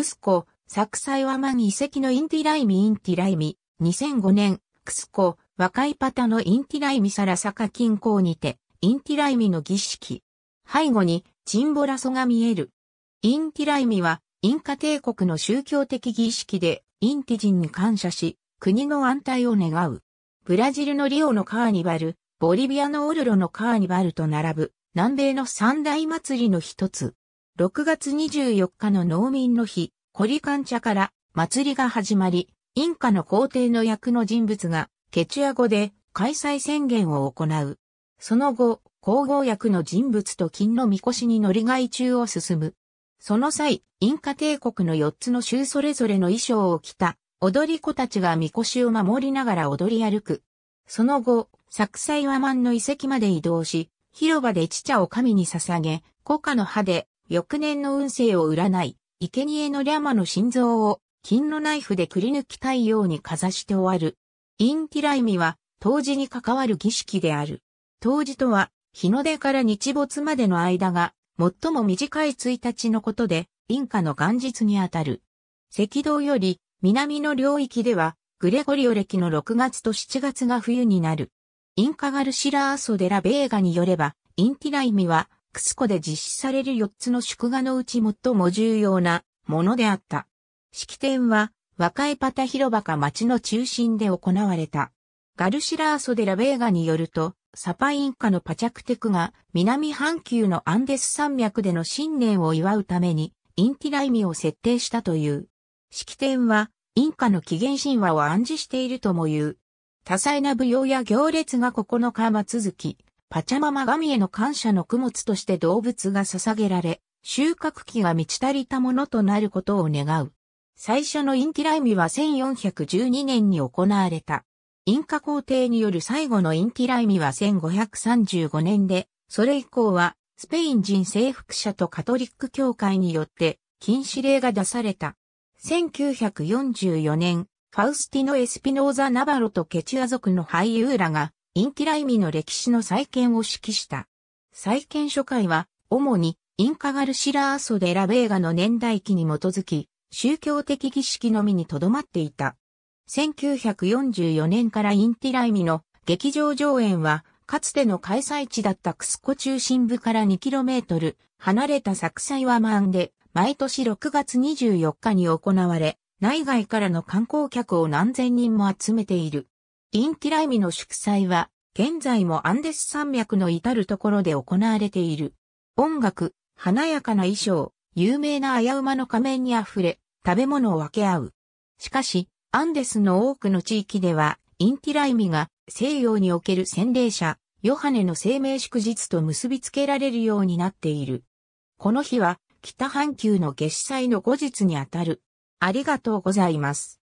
クスコ、サクサイワマン遺跡のインティライミインティライミ、2005年、クスコ、若いパタのインティライミサラサカ近郊にて、インティライミの儀式。背後に、チンボラソが見える。インティライミは、インカ帝国の宗教的儀式で、インティ人に感謝し、国の安泰を願う。ブラジルのリオのカーニバル、ボリビアのオルロのカーニバルと並ぶ、南米の三大祭りの一つ。6月24日の農民の日、コリカンチャから祭りが始まり、インカの皇帝の役の人物がケチュア語で開催宣言を行う。その後、皇后役の人物と金の神輿に乗り換え中を進む。その際、インカ帝国の4つの州それぞれの衣装を着た踊り子たちが神輿を守りながら踊り歩く。その後、作祭和満の遺跡まで移動し、広場で乳茶を神に捧げ、国家の葉で翌年の運勢を占い、生贄のリャマの心臓を金のナイフでくり抜きたいようにかざして終わる。インティライミは、冬時に関わる儀式である。冬時とは、日の出から日没までの間が、最も短い1日のことで、インカの元日にあたる。赤道より、南の領域では、グレゴリオ歴の6月と7月が冬になる。インカガルシラーソデラベーガによれば、インティライミは、クスコで実施される4つの祝賀のうち最も重要なものであった。式典は若いパタ広場か町の中心で行われた。ガルシラーソデラベーガによると、サパインカのパチャクテクが南半球のアンデス山脈での新年を祝うためにインティライミを設定したという。式典はインカの起源神話を暗示しているとも言う。多彩な舞踊や行列が9日間続き、パチャママ神への感謝の供物として動物が捧げられ、収穫期が満ち足りたものとなることを願う。最初のインティライミは1412年に行われた。インカ皇帝による最後のインティライミは1535年で、それ以降はスペイン人征服者とカトリック教会によって禁止令が出された。1944年、ファウスティノ・エスピノーザ・ナバロとケチュア族の俳優らがインティライミの歴史の再建を指揮した。再建初回は、主にインカガルシラーソデラベーガの年代記に基づき、宗教的儀式のみにとどまっていた。1944年からインティライミの劇場上演は、かつての開催地だったクスコ中心部から 2km 離れたサクサイワマンで、毎年6月24日に行われ、内外からの観光客を何千人も集めている。インティライミの祝祭は、現在もアンデス山脈の至るところで行われている。音楽、華やかな衣装、有名な綾馬の仮面に溢れ、食べ物を分け合う。しかし、アンデスの多くの地域では、インティライミが西洋における洗礼者、ヨハネの生命祝日と結びつけられるようになっている。この日は、北半球の月祭の後日にあたる。ありがとうございます。